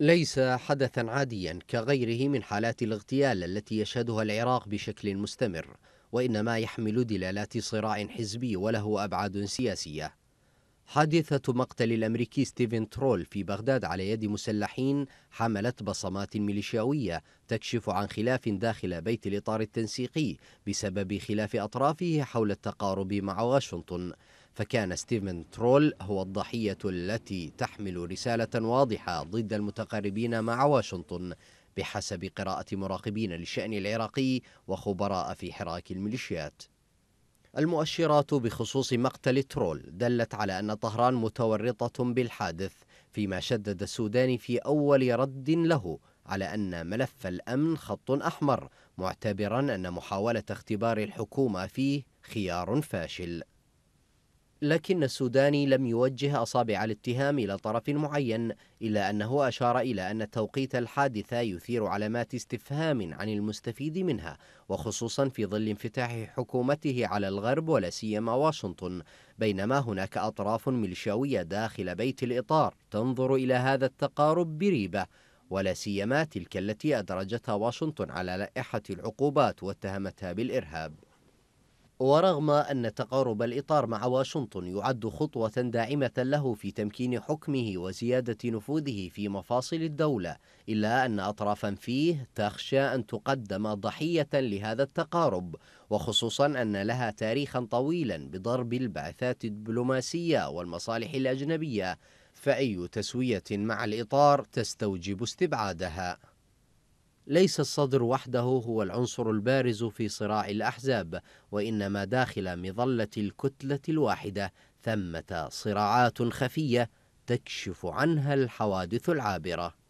ليس حدثا عاديا كغيره من حالات الاغتيال التي يشهدها العراق بشكل مستمر وإنما يحمل دلالات صراع حزبي وله أبعاد سياسية حادثة مقتل الأمريكي ستيفن ترول في بغداد على يد مسلحين حملت بصمات ميليشياوية تكشف عن خلاف داخل بيت الإطار التنسيقي بسبب خلاف أطرافه حول التقارب مع واشنطن فكان ستيفن ترول هو الضحية التي تحمل رسالة واضحة ضد المتقاربين مع واشنطن بحسب قراءة مراقبين للشأن العراقي وخبراء في حراك الميليشيات المؤشرات بخصوص مقتل ترول دلت على أن طهران متورطة بالحادث فيما شدد السوداني في أول رد له على أن ملف الأمن خط أحمر معتبرا أن محاولة اختبار الحكومة فيه خيار فاشل لكن السوداني لم يوجه أصابع الاتهام إلى طرف معين إلا أنه أشار إلى أن توقيت الحادثة يثير علامات استفهام عن المستفيد منها وخصوصا في ظل انفتاح حكومته على الغرب ولا سيما واشنطن بينما هناك أطراف ميليشياوية داخل بيت الإطار تنظر إلى هذا التقارب بريبة ولا سيما تلك التي أدرجتها واشنطن على لائحة العقوبات واتهمتها بالإرهاب ورغم أن تقارب الإطار مع واشنطن يعد خطوة داعمة له في تمكين حكمه وزيادة نفوذه في مفاصل الدولة إلا أن أطرافا فيه تخشى أن تقدم ضحية لهذا التقارب وخصوصا أن لها تاريخا طويلا بضرب البعثات الدبلوماسية والمصالح الأجنبية فأي تسوية مع الإطار تستوجب استبعادها ليس الصدر وحده هو العنصر البارز في صراع الأحزاب وإنما داخل مظلة الكتلة الواحدة ثمة صراعات خفية تكشف عنها الحوادث العابرة